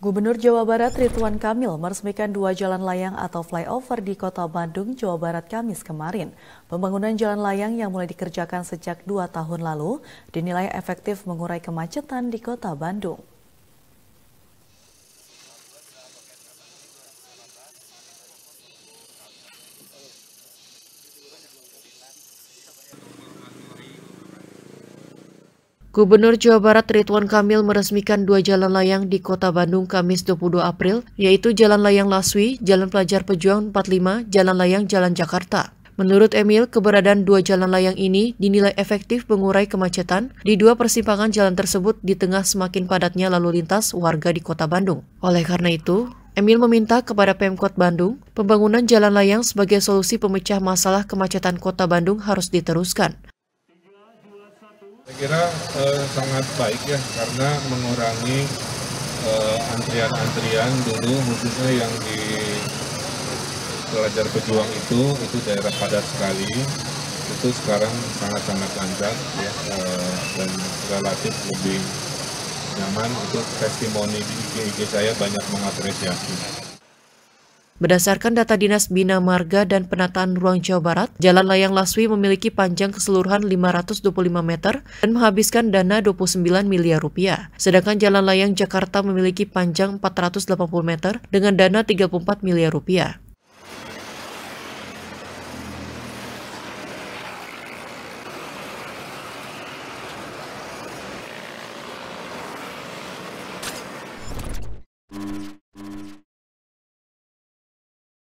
Gubernur Jawa Barat Ridwan Kamil meresmikan dua jalan layang atau flyover di kota Bandung, Jawa Barat Kamis kemarin. Pembangunan jalan layang yang mulai dikerjakan sejak dua tahun lalu dinilai efektif mengurai kemacetan di kota Bandung. Gubernur Jawa Barat Ridwan Kamil meresmikan dua jalan layang di kota Bandung Kamis 22 April, yaitu Jalan Layang Laswi, Jalan Pelajar Pejuang 45, Jalan Layang Jalan Jakarta. Menurut Emil, keberadaan dua jalan layang ini dinilai efektif mengurai kemacetan di dua persimpangan jalan tersebut di tengah semakin padatnya lalu lintas warga di kota Bandung. Oleh karena itu, Emil meminta kepada Pemkot Bandung, pembangunan jalan layang sebagai solusi pemecah masalah kemacetan kota Bandung harus diteruskan kira eh, sangat baik ya karena mengurangi eh, antrian-antrian eh, dulu khususnya yang di pelajar pejuang itu itu daerah padat sekali itu sekarang sangat-sangat lancar ya eh, dan relatif lebih nyaman untuk testimoni di IG, IG saya banyak mengapresiasi. Berdasarkan data Dinas Bina Marga dan Penataan Ruang Jawa Barat, Jalan Layang Laswi memiliki panjang keseluruhan 525 meter dan menghabiskan dana 29 miliar rupiah. Sedangkan Jalan Layang Jakarta memiliki panjang 480 meter dengan dana 34 miliar rupiah.